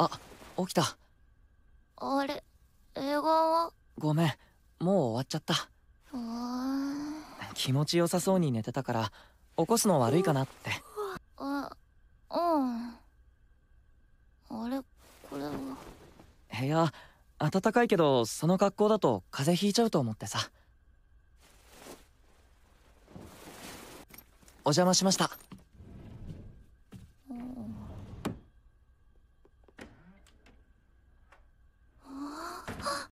あ、起きた。あれ、映画はごめん、もう終わっちゃった。気持ちよさそうに寝てたから、起こすの悪いかなって。あ、うん。あれ、これは。部屋、暖かいけど、その格好だと風邪ひいちゃうと思ってさ。お邪魔しました。